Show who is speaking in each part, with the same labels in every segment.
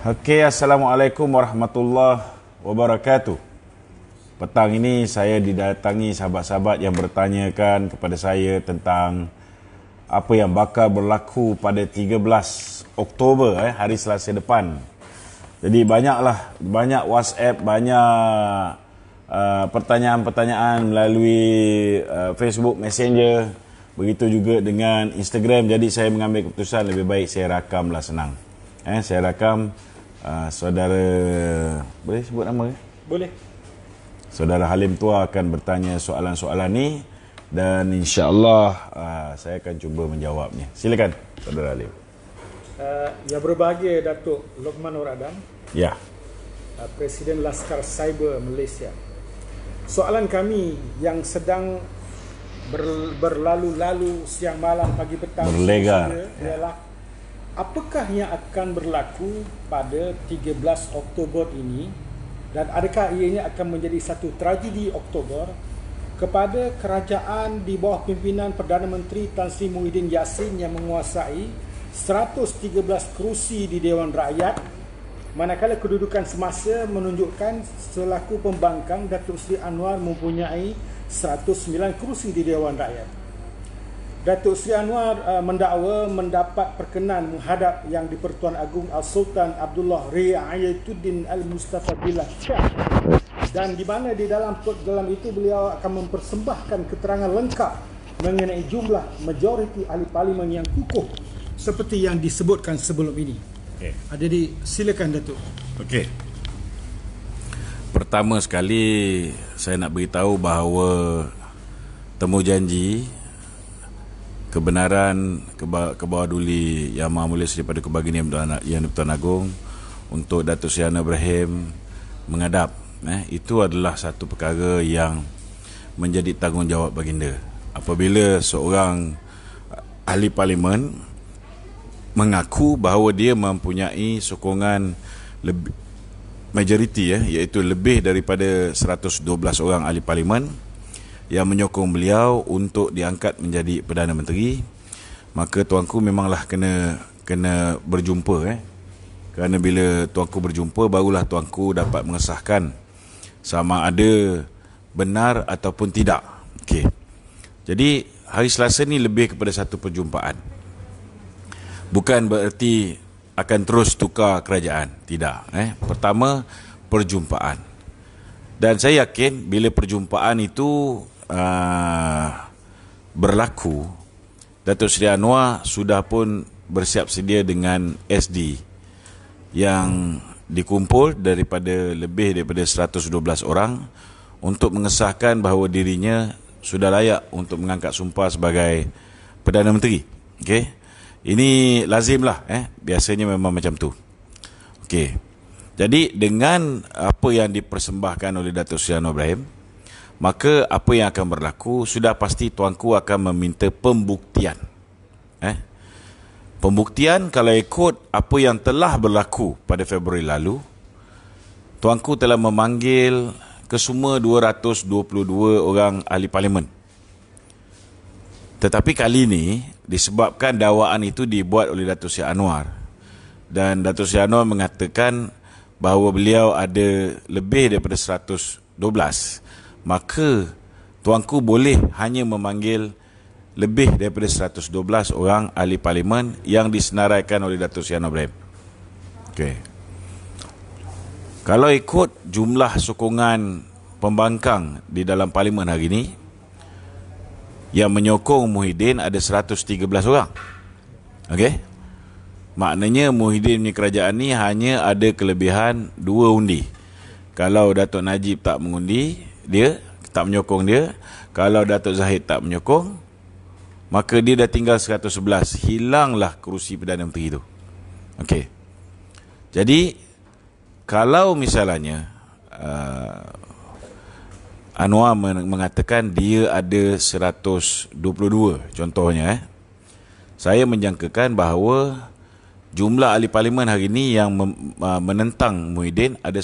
Speaker 1: Okey, Assalamualaikum Warahmatullahi Wabarakatuh Petang ini saya didatangi sahabat-sahabat yang bertanyakan kepada saya tentang Apa yang bakal berlaku pada 13 Oktober, eh, hari Selasa depan Jadi banyaklah, banyak WhatsApp, banyak uh, pertanyaan-pertanyaan melalui uh, Facebook Messenger Begitu juga dengan Instagram, jadi saya mengambil keputusan lebih baik saya rakamlah senang Eh, saya rakam uh, saudara boleh sebut nama ke? Boleh. Saudara Halim Tua akan bertanya soalan-soalan ni dan insya-Allah uh, saya akan cuba menjawabnya. Silakan Saudara Halim.
Speaker 2: Uh, ya berbahagia Datuk Lokman Nur Adam. Ya. Uh, Presiden Laskar Cyber Malaysia. Soalan kami yang sedang ber, berlalu-lalu siang malam pagi petang berlegar ialah yeah apakah yang akan berlaku pada 13 Oktober ini dan adakah ianya akan menjadi satu tragedi Oktober kepada kerajaan di bawah pimpinan Perdana Menteri Tan Sri Muhyiddin Yassin yang menguasai 113 kerusi di Dewan Rakyat manakala kedudukan semasa menunjukkan selaku pembangkang Datuk Seri Anwar mempunyai 109 kerusi di Dewan Rakyat. Datuk Sri Anwar uh, mendakwa mendapat perkenan menghadap Yang di-Pertuan Agung Al-Sultan Abdullah Ria'ayatuddin Al-Mustafa Billah Shah dan di mana di dalam kod dalam itu beliau akan mempersembahkan keterangan lengkap mengenai jumlah majoriti ahli parlimen yang kukuh seperti yang disebutkan sebelum ini. Okay. Jadi silakan Datuk. Okey.
Speaker 1: Pertama sekali saya nak beritahu bahawa temu janji kebenaran kebawah duli yang maha mulia daripada kebahagiaan Yang, yang Agung pertuan Agong untuk Datuk Seri Anwar Ibrahim mengadap eh itu adalah satu perkara yang menjadi tanggungjawab baginda apabila seorang ahli parlimen mengaku bahawa dia mempunyai sokongan lebih majoriti ya iaitu lebih daripada 112 orang ahli parlimen yang menyokong beliau untuk diangkat menjadi Perdana Menteri maka tuanku memanglah kena kena berjumpa eh kerana bila tuanku berjumpa barulah tuanku dapat mengesahkan sama ada benar ataupun tidak okey jadi hari Selasa ni lebih kepada satu perjumpaan bukan bererti akan terus tukar kerajaan tidak eh pertama perjumpaan dan saya yakin bila perjumpaan itu uh, berlaku Datuk Seri Anwar sudah pun bersiap sedia dengan SD yang dikumpul daripada lebih daripada 112 orang untuk mengesahkan bahawa dirinya sudah layak untuk mengangkat sumpah sebagai Perdana Menteri. Okey. Ini lazimlah eh biasanya memang macam tu. Okey. Jadi dengan apa yang dipersembahkan oleh Datuk Seri Anwar Ibrahim, maka apa yang akan berlaku sudah pasti tuanku akan meminta pembuktian eh pembuktian kalau ikut apa yang telah berlaku pada Februari lalu tuanku telah memanggil kesemua 222 orang ahli parlimen tetapi kali ini disebabkan dakwaan itu dibuat oleh Datuk Seri Anwar dan Datuk Seri Anwar mengatakan bahawa beliau ada lebih daripada 112 maka tuanku boleh hanya memanggil lebih daripada 112 orang ahli parlimen yang disenaraikan oleh Datuk Sian Abraham. Okey. Kalau ikut jumlah sokongan pembangkang di dalam parlimen hari ini yang menyokong Muhyiddin ada 113 orang. Okey. Maknanya Muhyiddin ni kerajaan ni hanya ada kelebihan 2 undi. Kalau Datuk Najib tak mengundi, dia tak menyokong dia kalau Datuk Zahid tak menyokong maka dia dah tinggal 111 hilanglah kerusi Perdana Menteri itu okey jadi kalau misalnya uh, Anwar mengatakan dia ada 122 contohnya eh saya menjangkakan bahawa jumlah ahli parlimen hari ini yang uh, menentang Muhyiddin ada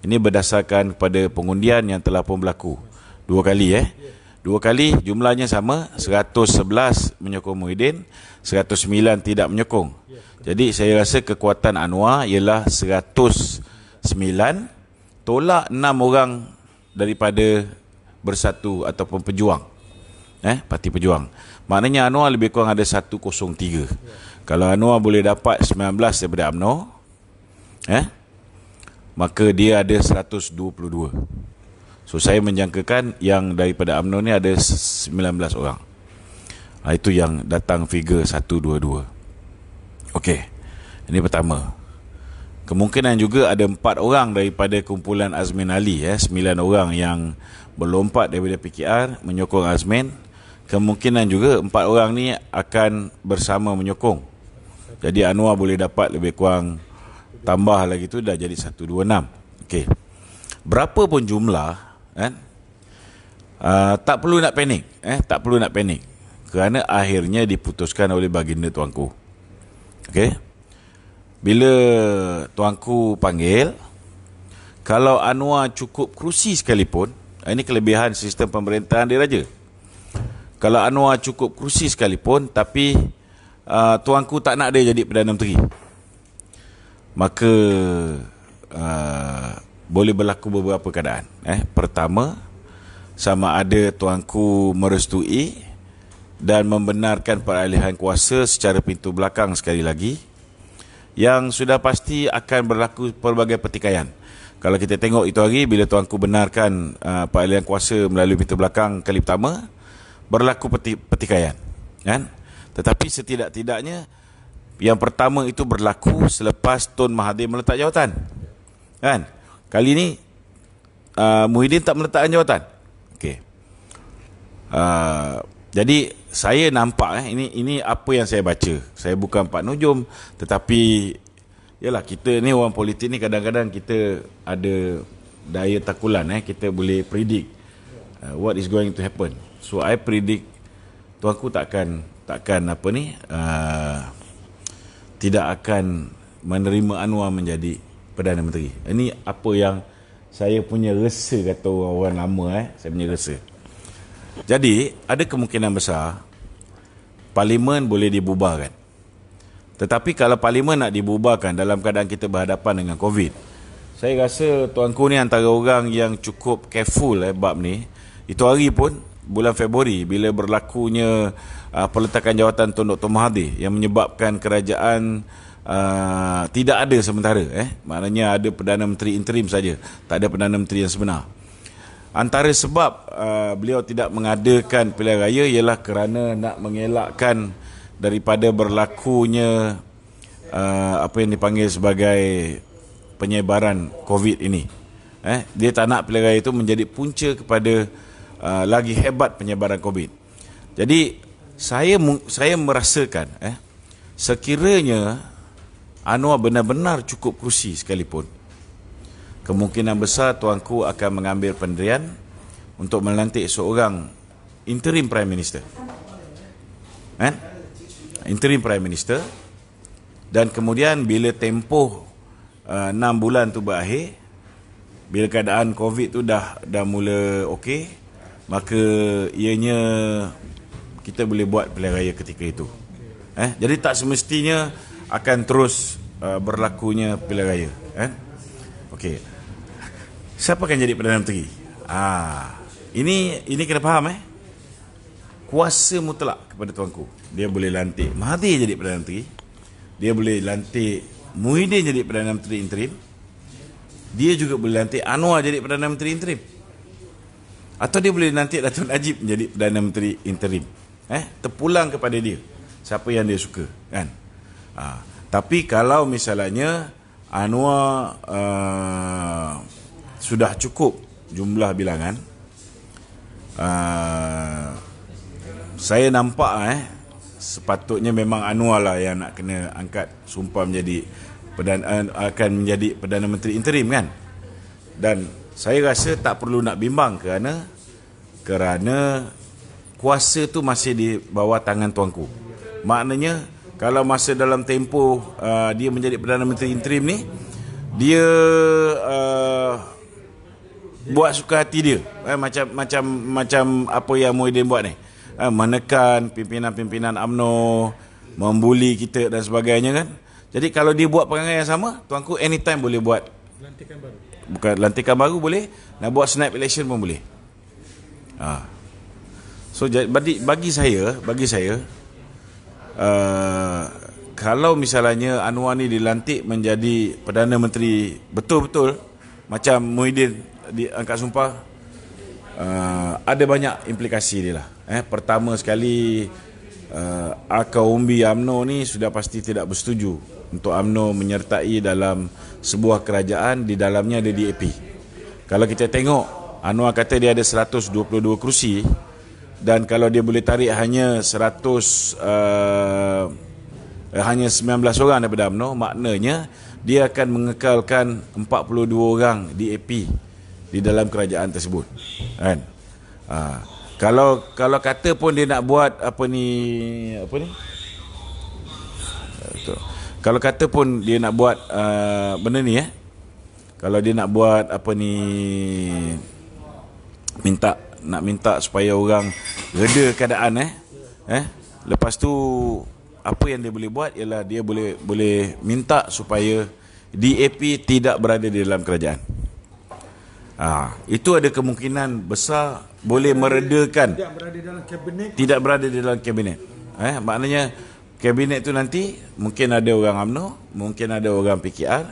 Speaker 1: ini berdasarkan kepada pengundian yang telah pun berlaku dua kali eh. Dua kali jumlahnya sama 111 menyokong Muhyiddin 109 tidak menyokong Jadi saya rasa kekuatan Anwar ialah 109 Tolak 6 orang daripada bersatu ataupun pejuang eh, Parti pejuang Maknanya Anwar lebih kurang ada 103 Kalau Anwar boleh dapat 19 daripada UMNO eh, maka dia ada 122. So saya menjangkakan yang daripada UMNO ni ada 19 orang. Ha, itu yang datang figure 122. Okey. Ini pertama. Kemungkinan juga ada 4 orang daripada kumpulan Azmin Ali ya, eh, 9 orang yang berlompat daripada PKR menyokong Azmin. Kemungkinan juga 4 orang ni akan bersama menyokong. Jadi Anwar boleh dapat lebih kurang tambah lagi tu dah jadi 126 okey berapa pun jumlah eh? uh, tak perlu nak panik eh tak perlu nak panik kerana akhirnya diputuskan oleh baginda tuanku okey bila tuanku panggil kalau Anwar cukup kerusi sekalipun eh, ini kelebihan sistem pemerintahan dia diraja kalau Anwar cukup kerusi sekalipun tapi uh, tuanku tak nak dia jadi Perdana Menteri maka uh, boleh berlaku beberapa keadaan eh pertama sama ada tuanku merestui dan membenarkan peralihan kuasa secara pintu belakang sekali lagi yang sudah pasti akan berlaku pelbagai pertikaian kalau kita tengok itu hari bila tuanku benarkan uh, peralihan kuasa melalui pintu belakang kali pertama berlaku peti- pertikaian kan tetapi setidak-tidaknya yang pertama itu berlaku selepas Tun Mahathir meletak jawatan. Kan? Kali ini uh, Muhyiddin tak meletakkan jawatan. Okey. Uh, jadi saya nampak eh, ini ini apa yang saya baca. Saya bukan Pak Nujum tetapi yalah kita ni orang politik ni kadang-kadang kita ada daya takulan eh kita boleh predict uh, what is going to happen. So I predict tuanku takkan takkan apa ni uh, tidak akan menerima Anwar menjadi Perdana Menteri. Ini apa yang saya punya rasa kata orang-orang lama eh, saya punya rasa. Jadi, ada kemungkinan besar parlimen boleh dibubarkan. Tetapi kalau parlimen nak dibubarkan dalam keadaan kita berhadapan dengan COVID, saya rasa tuanku ni antara orang yang cukup careful eh bab ni. Itu hari pun bulan Februari bila berlakunya uh, peletakan jawatan Tun Dr Mahathir yang menyebabkan kerajaan uh, tidak ada sementara eh maknanya ada perdana menteri interim saja tak ada perdana menteri yang sebenar antara sebab uh, beliau tidak mengadakan pilihan raya ialah kerana nak mengelakkan daripada berlakunya uh, apa yang dipanggil sebagai penyebaran covid ini eh dia tak nak pilihan raya itu menjadi punca kepada Uh, lagi hebat penyebaran COVID. Jadi saya saya merasakan eh sekiranya Anwar benar-benar cukup kursi, sekalipun kemungkinan besar tuanku akan mengambil pendirian untuk melantik seorang interim prime minister. Eh? Interim prime minister dan kemudian bila tempoh uh, 6 bulan tu berakhir bila keadaan COVID tu dah dah mula okey maka ianya kita boleh buat pilihan raya ketika itu eh jadi tak semestinya akan terus uh, berlakunya pilihan raya eh okey siapa akan jadi perdana menteri ah ini ini kena faham eh kuasa mutlak kepada tuanku dia boleh lantik Mahathir jadi perdana menteri dia boleh lantik Muhyiddin jadi perdana menteri interim dia juga boleh lantik Anwar jadi perdana menteri interim atau dia boleh nanti Datuk Najib menjadi Perdana Menteri interim. Eh, terpulang kepada dia. Siapa yang dia suka, kan? Ha. tapi kalau misalnya Anwar uh, sudah cukup jumlah bilangan uh, saya nampak eh sepatutnya memang Anwar lah yang nak kena angkat sumpah menjadi perdana, uh, akan menjadi perdana menteri interim kan dan saya rasa tak perlu nak bimbang kerana kerana kuasa tu masih di bawah tangan tuanku. Maknanya kalau masa dalam tempoh uh, dia menjadi Perdana Menteri interim ni dia uh, buat suka hati dia eh, macam macam macam apa yang Muhyiddin buat ni. Eh, menekan pimpinan-pimpinan AMNO membuli kita dan sebagainya kan. Jadi kalau dia buat perangai yang sama, tuanku anytime boleh buat bukan lantikan baru boleh nak buat snap election pun boleh ha. so bagi, bagi saya bagi saya uh, kalau misalnya Anwar ni dilantik menjadi Perdana Menteri betul-betul macam Muhyiddin diangkat sumpah uh, ada banyak implikasi dia lah eh, pertama sekali uh, eh, Aka Umbi UMNO ni sudah pasti tidak bersetuju untuk UMNO menyertai dalam sebuah kerajaan di dalamnya ada DAP. Kalau kita tengok Anwar kata dia ada 122 kerusi dan kalau dia boleh tarik hanya 100 uh, eh, hanya 19 orang daripada UMNO maknanya dia akan mengekalkan 42 orang DAP di dalam kerajaan tersebut. Kan? Uh, kalau kalau kata pun dia nak buat apa ni apa ni? Tuh. Kalau kata pun dia nak buat uh, benda ni eh. Kalau dia nak buat apa ni minta nak minta supaya orang reda keadaan eh. Eh. Lepas tu apa yang dia boleh buat ialah dia boleh boleh minta supaya DAP tidak berada di dalam kerajaan. Ha, itu ada kemungkinan besar boleh meredakan. Tidak
Speaker 2: berada dalam kabinet. Tidak
Speaker 1: berada dalam kabinet. Eh, maknanya kabinet tu nanti mungkin ada orang UMNO, mungkin ada orang PKR,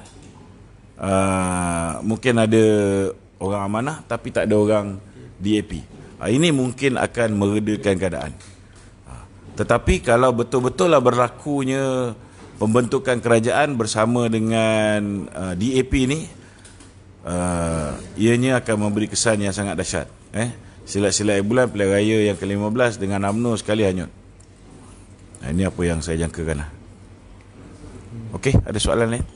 Speaker 1: uh, eh, mungkin ada orang amanah tapi tak ada orang DAP. Ha, ini mungkin akan meredakan keadaan. Ha, tetapi kalau betul-betul lah berlakunya pembentukan kerajaan bersama dengan uh, eh, DAP ni, Ah, ianya akan memberi kesan yang sangat dahsyat eh silat-silat bulan pilihan raya yang ke-15 dengan UMNO sekali hanyut nah, ini apa yang saya jangkakan lah. ok
Speaker 2: ada soalan lain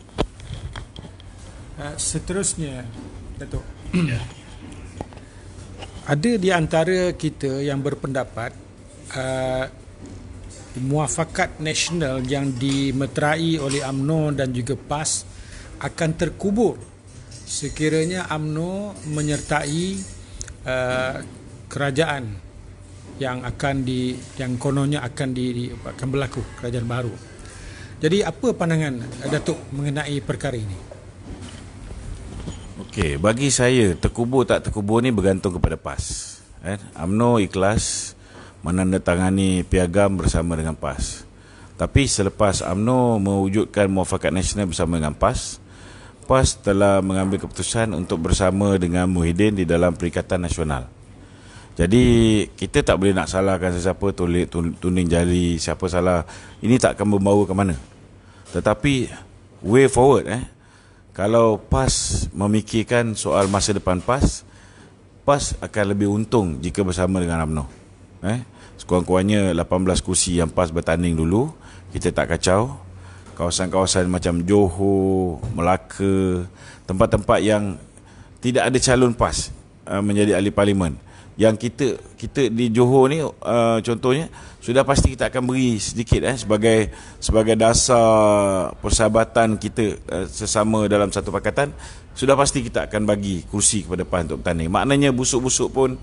Speaker 2: uh, seterusnya Datuk ya. ada di antara kita yang berpendapat uh, muafakat nasional yang dimeterai oleh UMNO dan juga PAS akan terkubur sekiranya AMNO menyertai uh, kerajaan yang akan di yang kononnya akan di, di akan berlaku kerajaan baru. Jadi apa pandangan eh, Datuk mengenai perkara ini?
Speaker 1: Okey, bagi saya terkubur tak terkubur ni bergantung kepada PAS. Eh, AMNO ikhlas menandatangani piagam bersama dengan PAS. Tapi selepas AMNO mewujudkan muafakat nasional bersama dengan PAS, PAS telah mengambil keputusan untuk bersama dengan Muhyiddin di dalam Perikatan Nasional. Jadi kita tak boleh nak salahkan sesiapa tulis tuning jari siapa salah. Ini tak akan membawa ke mana. Tetapi way forward eh. Kalau PAS memikirkan soal masa depan PAS, PAS akan lebih untung jika bersama dengan UMNO. Eh, sekurang-kurangnya 18 kursi yang PAS bertanding dulu, kita tak kacau kawasan-kawasan macam Johor, Melaka, tempat-tempat yang tidak ada calon PAS uh, menjadi ahli parlimen. Yang kita kita di Johor ni uh, contohnya sudah pasti kita akan beri sedikit eh sebagai sebagai dasar persahabatan kita uh, sesama dalam satu pakatan sudah pasti kita akan bagi kursi kepada PAS untuk bertanding. Maknanya busuk-busuk pun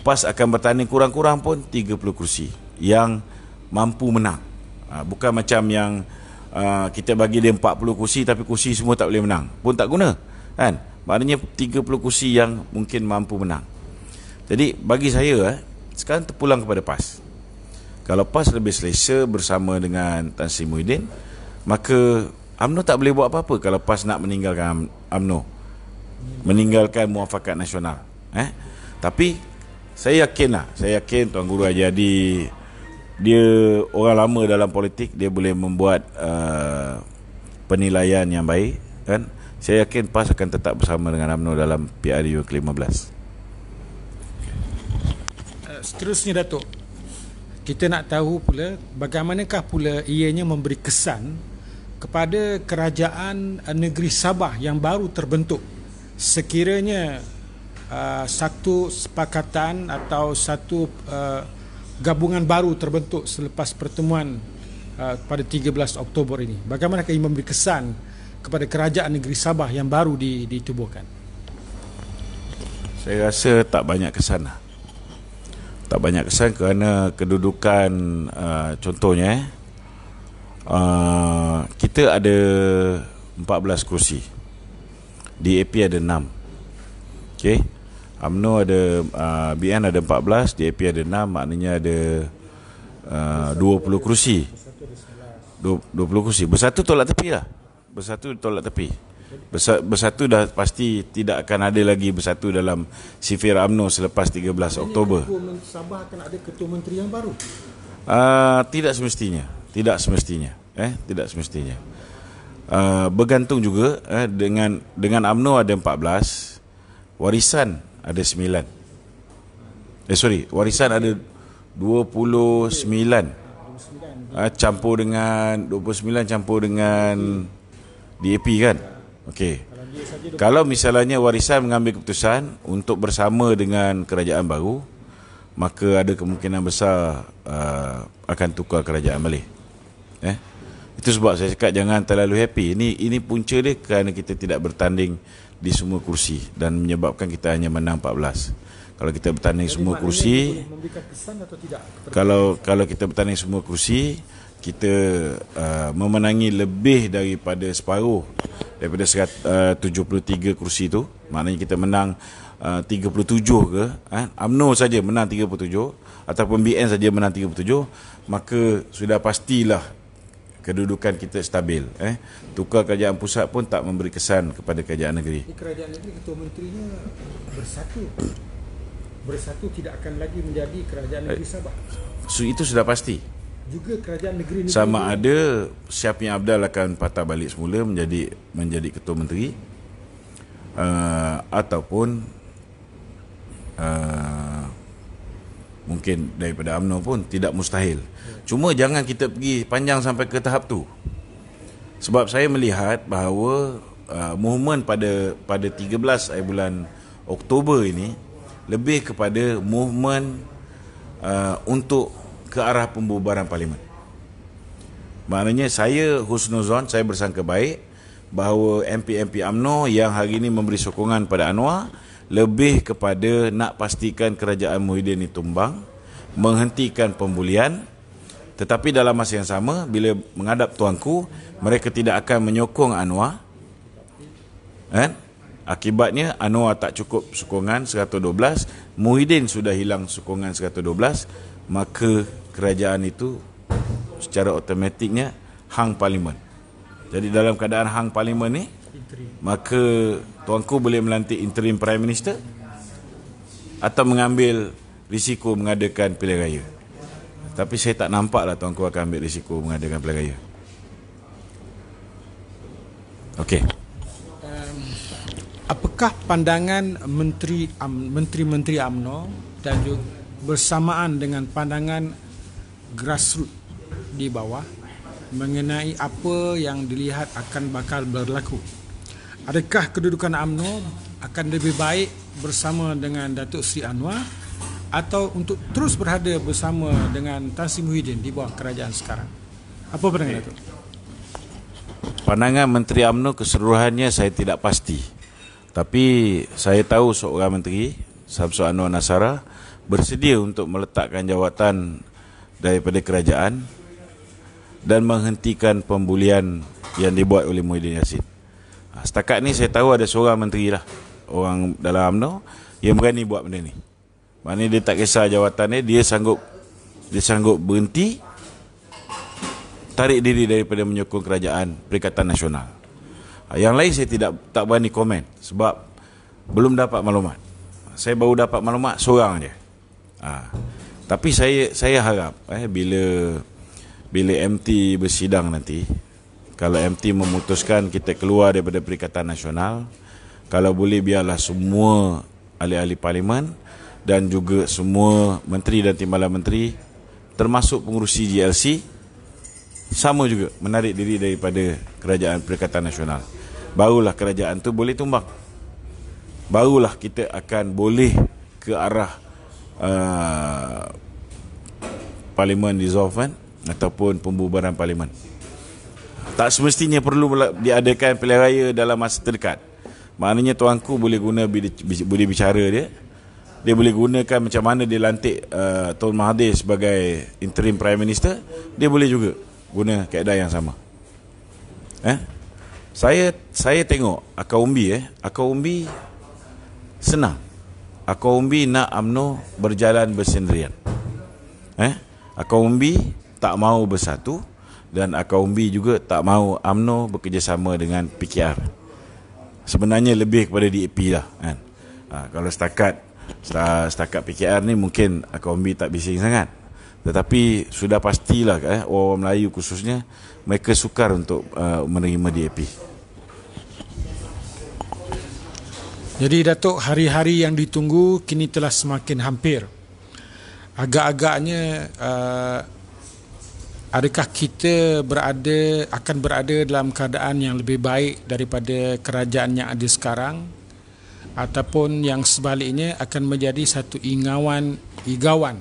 Speaker 1: PAS akan bertanding kurang-kurang pun 30 kursi yang mampu menang. Uh, bukan macam yang Ah, kita bagi dia 40 kursi tapi kursi semua tak boleh menang pun tak guna kan maknanya 30 kursi yang mungkin mampu menang jadi bagi saya eh, sekarang terpulang kepada PAS kalau PAS lebih selesa bersama dengan Tan Sri Muhyiddin maka UMNO tak boleh buat apa-apa kalau PAS nak meninggalkan UM-, UMNO meninggalkan muafakat nasional eh tapi saya yakinlah saya yakin tuan guru Haji Adi dia orang lama dalam politik dia boleh membuat uh, penilaian yang baik kan saya yakin PAS akan tetap bersama dengan Amno dalam PRU ke-15
Speaker 2: uh, seterusnya Datuk kita nak tahu pula bagaimanakah pula ianya memberi kesan kepada kerajaan uh, negeri Sabah yang baru terbentuk sekiranya uh, satu sepakatan atau satu uh, gabungan baru terbentuk selepas pertemuan uh, pada 13 Oktober ini. Bagaimana ia memberi kesan kepada kerajaan negeri Sabah yang baru di, ditubuhkan?
Speaker 1: Saya rasa tak banyak kesan lah. Tak banyak kesan kerana kedudukan uh, contohnya eh, uh, kita ada 14 kerusi. DAP ada 6. Okey. UMNO ada uh, BN ada 14, DAP ada 6, maknanya ada uh, 20 kerusi. 20 kerusi. Bersatu tolak tepi lah. Bersatu tolak tepi. Bersatu dah pasti tidak akan ada lagi bersatu dalam sifir UMNO selepas 13 Oktober.
Speaker 2: Sabah akan ada ketua menteri yang baru?
Speaker 1: Uh, tidak semestinya. Tidak semestinya. Eh, tidak semestinya. Uh, bergantung juga eh, dengan dengan UMNO ada 14 warisan ada sembilan. Eh sorry, warisan ada dua puluh sembilan, ah, Campur dengan dua puluh sembilan campur dengan DAP kan Okey. Kalau misalnya warisan mengambil keputusan Untuk bersama dengan kerajaan baru Maka ada kemungkinan besar uh, Akan tukar kerajaan balik eh? Itu sebab saya cakap jangan terlalu happy Ini ini punca dia kerana kita tidak bertanding di semua kursi dan menyebabkan kita hanya menang 14. Kalau kita bertanding semua kursi, kalau kalau kita bertanding semua kursi, kita uh, memenangi lebih daripada separuh daripada serat, uh, 73 kursi itu. Maknanya kita menang uh, 37 ke, eh? saja menang 37 ataupun BN saja menang 37, maka sudah pastilah kedudukan kita stabil eh tukar kerajaan pusat pun tak memberi kesan kepada kerajaan negeri
Speaker 2: Di kerajaan negeri ketua menterinya bersatu bersatu tidak akan lagi menjadi kerajaan negeri eh, Sabah
Speaker 1: so itu sudah pasti
Speaker 2: juga kerajaan negeri ini sama
Speaker 1: negeri ada siapnya Abdal akan patah balik semula menjadi menjadi ketua menteri uh, ataupun uh, mungkin daripada Amno pun tidak mustahil Cuma jangan kita pergi panjang sampai ke tahap tu. Sebab saya melihat bahawa uh, movement pada pada 13 bulan Oktober ini lebih kepada movement uh, untuk ke arah pembubaran parlimen. Maknanya saya husnuzon, saya bersangka baik bahawa MP-MP AMNO yang hari ini memberi sokongan pada Anwar lebih kepada nak pastikan kerajaan Muhyiddin ini tumbang, menghentikan pembulian, tetapi dalam masa yang sama bila menghadap tuanku mereka tidak akan menyokong Anwar. Kan? Akibatnya Anwar tak cukup sokongan 112, Muhyiddin sudah hilang sokongan 112, maka kerajaan itu secara automatiknya hang parlimen. Jadi dalam keadaan hang parlimen ni maka tuanku boleh melantik interim prime minister atau mengambil risiko mengadakan pilihan raya. Tapi saya tak nampak lah Tuan Ku akan ambil risiko mengadakan pelan raya Okey
Speaker 2: Apakah pandangan Menteri um, Menteri Menteri Dan juga bersamaan dengan pandangan grassroots di bawah Mengenai apa yang dilihat akan bakal berlaku Adakah kedudukan amno akan lebih baik bersama dengan Datuk Sri Anwar atau untuk terus berada bersama dengan Tan Sri Muhyiddin di bawah kerajaan sekarang? Apa pandangan itu?
Speaker 1: Pandangan Menteri UMNO keseluruhannya saya tidak pasti. Tapi saya tahu seorang menteri, Sabso Anwar Nasara, bersedia untuk meletakkan jawatan daripada kerajaan dan menghentikan pembulian yang dibuat oleh Muhyiddin Yassin. Ha, setakat ni saya tahu ada seorang menteri lah, orang dalam UMNO yang berani buat benda ni. Maknanya dia tak kisah jawatan dia, dia sanggup dia sanggup berhenti tarik diri daripada menyokong kerajaan Perikatan Nasional. Ah, yang lain saya tidak tak berani komen sebab belum dapat maklumat. Saya baru dapat maklumat seorang je. Ha. Ah, tapi saya saya harap eh, bila bila MT bersidang nanti kalau MT memutuskan kita keluar daripada Perikatan Nasional kalau boleh biarlah semua ahli-ahli parlimen dan juga semua menteri dan timbalan menteri termasuk pengurusi GLC sama juga menarik diri daripada kerajaan Perikatan Nasional. Barulah kerajaan tu boleh tumbang. Barulah kita akan boleh ke arah uh, parlimen dissolve kan? ataupun pembubaran parlimen. Tak semestinya perlu diadakan pilihan raya dalam masa terdekat. Maknanya tuanku boleh guna boleh bicara dia dia boleh gunakan macam mana dia lantik uh, Tun Mahathir sebagai interim prime minister dia boleh juga guna kaedah yang sama eh saya saya tengok akau umbi eh akau umbi senang akau umbi nak amno berjalan bersendirian eh akau umbi tak mau bersatu dan akau umbi juga tak mau amno bekerjasama dengan PKR sebenarnya lebih kepada DAP lah kan ha, kalau setakat setakat PKR ni mungkin Kombi tak bising sangat tetapi sudah pastilah eh, orang Melayu khususnya mereka sukar untuk uh, menerima
Speaker 2: DAP Jadi Datuk hari-hari yang ditunggu kini telah semakin hampir agak-agaknya uh, adakah kita berada akan berada dalam keadaan yang lebih baik daripada kerajaan yang ada sekarang ataupun yang sebaliknya akan menjadi satu ingawan igawan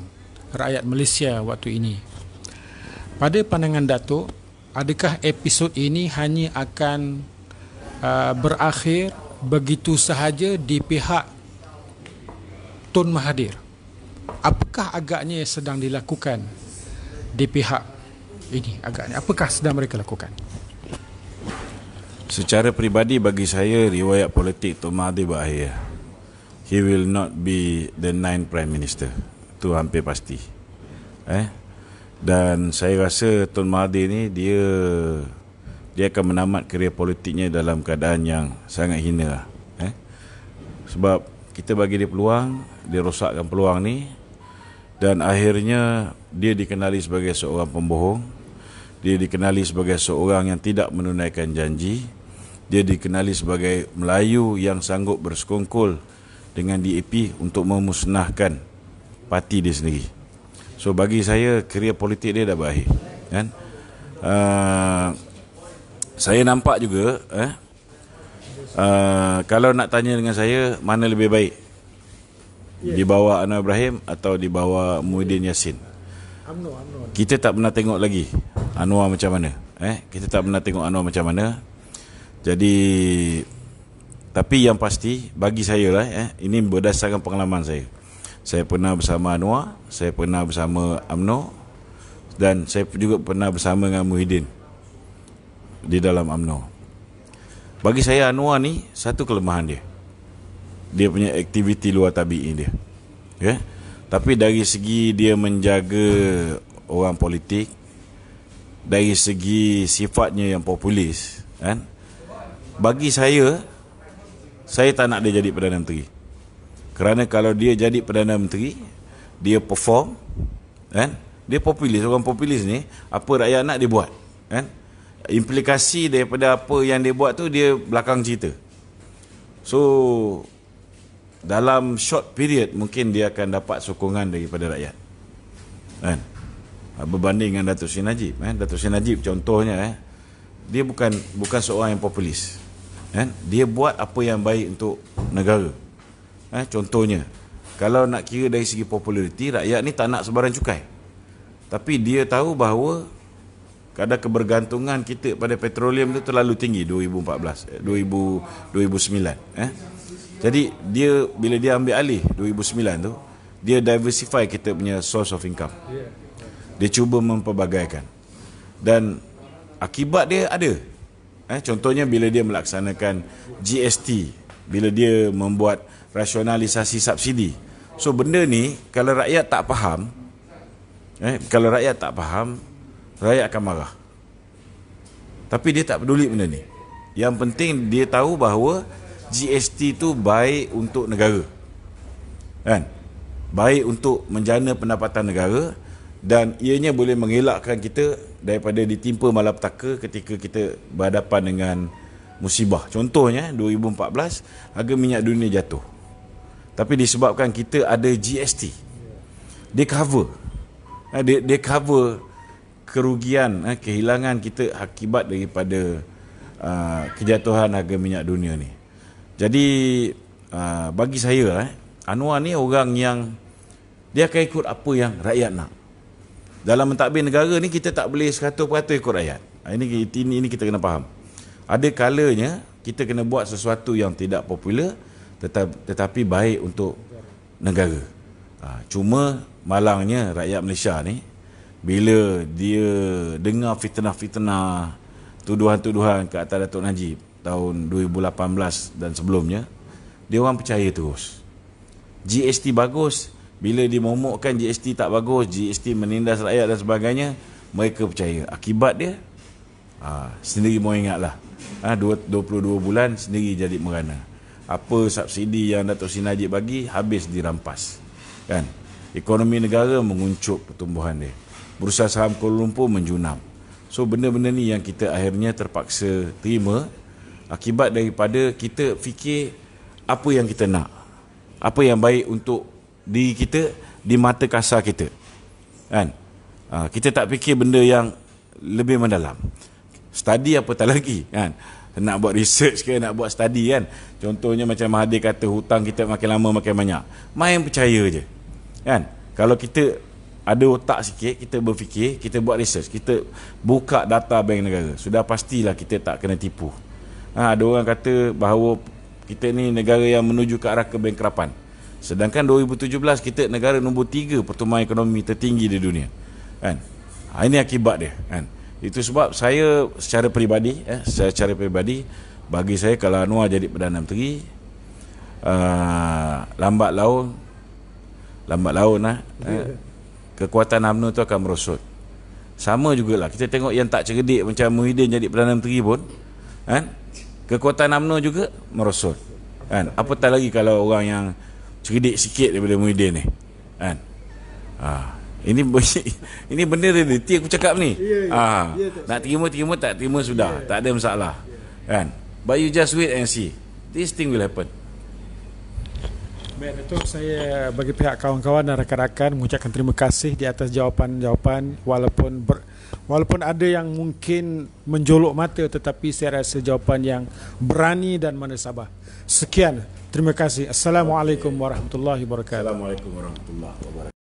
Speaker 2: rakyat Malaysia waktu ini. Pada pandangan Datuk, adakah episod ini hanya akan uh, berakhir begitu sahaja di pihak Tun Mahathir? Apakah agaknya sedang dilakukan di pihak ini agaknya apakah sedang mereka lakukan?
Speaker 1: Secara peribadi bagi saya riwayat politik Tok Mahathir berakhir. He will not be the ninth prime minister. tu hampir pasti. Eh. Dan saya rasa Tun Mahathir ni dia dia akan menamat kerjaya politiknya dalam keadaan yang sangat hina. Eh. Sebab kita bagi dia peluang, dia rosakkan peluang ni dan akhirnya dia dikenali sebagai seorang pembohong. Dia dikenali sebagai seorang yang tidak menunaikan janji dia dikenali sebagai Melayu yang sanggup bersekongkol dengan DAP untuk memusnahkan parti dia sendiri. So bagi saya kerja politik dia dah berakhir. Kan? Uh, saya nampak juga eh, uh, kalau nak tanya dengan saya mana lebih baik di bawah Anwar Ibrahim atau di bawah Muhyiddin Yassin. Kita tak pernah tengok lagi Anwar macam mana. Eh, kita tak pernah tengok Anwar macam mana. Jadi tapi yang pasti bagi saya lah eh, ini berdasarkan pengalaman saya. Saya pernah bersama Anwar, saya pernah bersama Amno dan saya juga pernah bersama dengan Muhyiddin di dalam Amno. Bagi saya Anwar ni satu kelemahan dia. Dia punya aktiviti luar tabi tabi'i dia. Ya. Yeah? Tapi dari segi dia menjaga orang politik dari segi sifatnya yang populis kan eh? bagi saya saya tak nak dia jadi perdana menteri kerana kalau dia jadi perdana menteri dia perform kan dia populis orang populis ni apa rakyat nak dia buat kan implikasi daripada apa yang dia buat tu dia belakang cerita so dalam short period mungkin dia akan dapat sokongan daripada rakyat kan berbanding dengan Datuk Sinajib, Najib eh? Datuk Seri contohnya eh? dia bukan bukan seorang yang populis Eh, dia buat apa yang baik untuk negara. Eh, contohnya, kalau nak kira dari segi populariti, rakyat ni tak nak sebarang cukai. Tapi dia tahu bahawa kadar kebergantungan kita pada petroleum tu terlalu tinggi 2014, 2009. Eh, eh. Jadi dia bila dia ambil alih 2009 tu, dia diversify kita punya source of income. Ya. Dia cuba memperbagaikan. Dan akibat dia ada. Eh, contohnya bila dia melaksanakan GST, bila dia membuat rasionalisasi subsidi. So benda ni kalau rakyat tak faham, eh, kalau rakyat tak faham, rakyat akan marah. Tapi dia tak peduli benda ni. Yang penting dia tahu bahawa GST tu baik untuk negara. Kan? Baik untuk menjana pendapatan negara dan ianya boleh mengelakkan kita daripada ditimpa malapetaka ketika kita berhadapan dengan musibah. Contohnya 2014 harga minyak dunia jatuh. Tapi disebabkan kita ada GST. Dia cover. Ha, dia, dia cover kerugian, ha, kehilangan kita akibat daripada ha, kejatuhan harga minyak dunia ni. Jadi bagi saya, eh, Anwar ni orang yang dia akan ikut apa yang rakyat nak dalam mentadbir negara ni kita tak boleh 100% ikut rakyat. Ha, ini, ini ini kita kena faham. Ada kalanya kita kena buat sesuatu yang tidak popular tetap, tetapi baik untuk negara. Ha, cuma malangnya rakyat Malaysia ni bila dia dengar fitnah-fitnah tuduhan-tuduhan ke atas Datuk Najib tahun 2018 dan sebelumnya dia orang percaya terus. GST bagus, bila dimomokkan GST tak bagus, GST menindas rakyat dan sebagainya, mereka percaya. Akibat dia, ha, sendiri mau ingatlah. Ha, 22 bulan sendiri jadi merana. Apa subsidi yang Dato' Sinajib bagi, habis dirampas. Kan? Ekonomi negara menguncup pertumbuhan dia. Bursa saham Kuala Lumpur menjunam. So benda-benda ni yang kita akhirnya terpaksa terima akibat daripada kita fikir apa yang kita nak. Apa yang baik untuk di kita di mata kasar kita kan ha, kita tak fikir benda yang lebih mendalam study apa tak lagi kan nak buat research ke nak buat study kan contohnya macam Mahathir kata hutang kita makin lama makin banyak main percaya je kan kalau kita ada otak sikit kita berfikir kita buat research kita buka data bank negara sudah pastilah kita tak kena tipu ha, ada orang kata bahawa kita ni negara yang menuju ke arah kebankrapan Sedangkan 2017 kita negara nombor tiga pertumbuhan ekonomi tertinggi di dunia. Kan? Ha, ini akibat dia. Kan? Itu sebab saya secara peribadi, eh, saya secara peribadi, bagi saya kalau Anwar jadi Perdana Menteri, uh, lambat laun, lambat laun lah, eh, eh ya. kekuatan UMNO tu akan merosot. Sama juga lah kita tengok yang tak cerdik macam Muhyiddin jadi Perdana Menteri pun, kan? Eh, kekuatan UMNO juga merosot. Kan? tak lagi kalau orang yang cerdik sikit daripada Muhyiddin ni kan ha. ini ini benda realiti aku cakap ni ya, ya. ha. Ya, nak terima terima tak terima sudah tak ada masalah kan but you just wait and see this thing will happen
Speaker 2: Baik, Datuk, saya bagi pihak kawan-kawan dan rakan-rakan mengucapkan terima kasih di atas jawapan-jawapan walaupun ber, walaupun ada yang mungkin menjolok mata tetapi saya rasa jawapan yang berani dan menesabah. Sekian. Terima kasih. Assalamualaikum warahmatullahi wabarakatuh.
Speaker 1: Assalamualaikum warahmatullahi wabarakatuh.